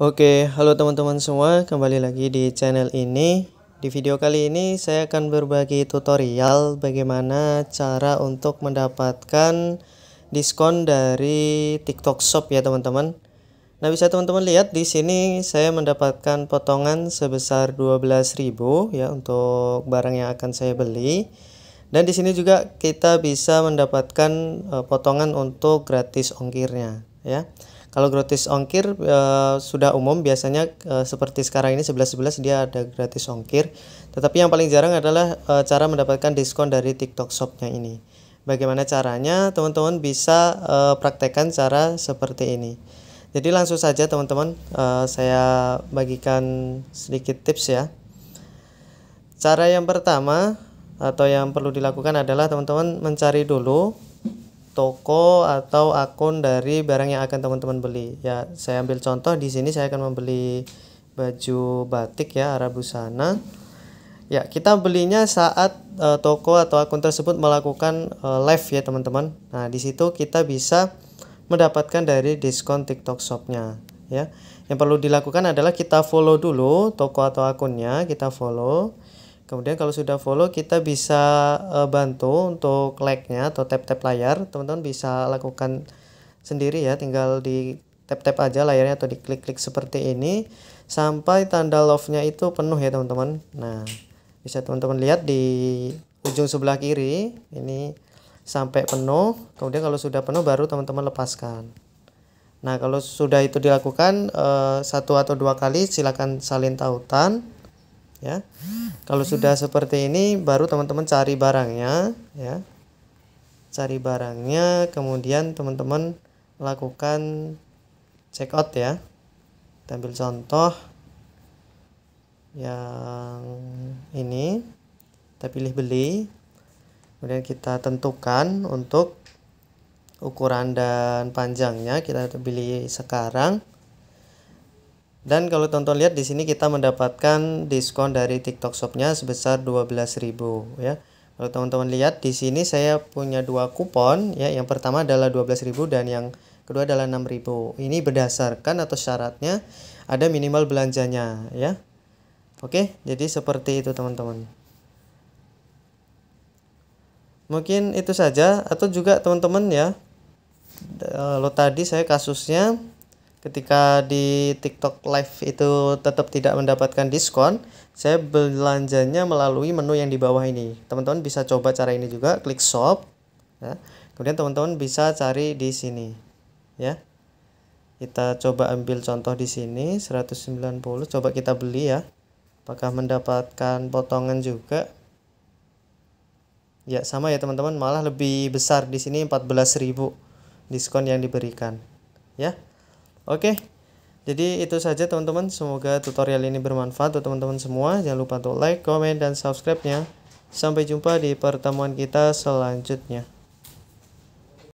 Oke, halo teman-teman semua, kembali lagi di channel ini. Di video kali ini saya akan berbagi tutorial bagaimana cara untuk mendapatkan diskon dari TikTok Shop ya, teman-teman. Nah, bisa teman-teman lihat di sini saya mendapatkan potongan sebesar 12.000 ya untuk barang yang akan saya beli. Dan di sini juga kita bisa mendapatkan e, potongan untuk gratis ongkirnya ya. Kalau gratis ongkir uh, sudah umum biasanya uh, seperti sekarang ini 11.11 sebelas dia ada gratis ongkir. Tetapi yang paling jarang adalah uh, cara mendapatkan diskon dari TikTok Shopnya ini. Bagaimana caranya? Teman-teman bisa uh, praktekkan cara seperti ini. Jadi langsung saja teman-teman uh, saya bagikan sedikit tips ya. Cara yang pertama atau yang perlu dilakukan adalah teman-teman mencari dulu toko atau akun dari barang yang akan teman-teman beli. Ya, saya ambil contoh di sini saya akan membeli baju batik ya arah busana. Ya, kita belinya saat uh, toko atau akun tersebut melakukan uh, live ya, teman-teman. Nah, di situ kita bisa mendapatkan dari diskon TikTok Shop-nya ya. Yang perlu dilakukan adalah kita follow dulu toko atau akunnya, kita follow. Kemudian kalau sudah follow kita bisa uh, bantu untuk like-nya atau tap-tap layar. Teman-teman bisa lakukan sendiri ya, tinggal di tap-tap aja layarnya atau di klik klik seperti ini sampai tanda love-nya itu penuh ya teman-teman. Nah, bisa teman-teman lihat di ujung sebelah kiri ini sampai penuh. Kemudian kalau sudah penuh baru teman-teman lepaskan. Nah, kalau sudah itu dilakukan uh, satu atau dua kali silakan salin tautan ya. Kalau sudah seperti ini baru teman-teman cari barangnya ya. Cari barangnya kemudian teman-teman lakukan check out ya. Kita ambil contoh yang ini kita pilih beli kemudian kita tentukan untuk ukuran dan panjangnya kita pilih sekarang dan kalau tonton lihat di sini kita mendapatkan diskon dari TikTok Shopnya sebesar 12.000 ya. Kalau teman-teman lihat di sini saya punya dua kupon ya. Yang pertama adalah 12.000 dan yang kedua adalah 6.000. Ini berdasarkan atau syaratnya ada minimal belanjanya ya. Oke, jadi seperti itu teman-teman. Mungkin itu saja atau juga teman-teman ya. Eh, lo tadi saya kasusnya ketika di TikTok Live itu tetap tidak mendapatkan diskon, saya belanjanya melalui menu yang di bawah ini. Teman-teman bisa coba cara ini juga, klik shop. Ya. Kemudian teman-teman bisa cari di sini. Ya. Kita coba ambil contoh di sini 190, coba kita beli ya. Apakah mendapatkan potongan juga? Ya, sama ya teman-teman, malah lebih besar di sini 14.000 diskon yang diberikan. Ya. Oke, jadi itu saja teman-teman. Semoga tutorial ini bermanfaat untuk teman-teman semua. Jangan lupa untuk like, komen, dan subscribe-nya. Sampai jumpa di pertemuan kita selanjutnya.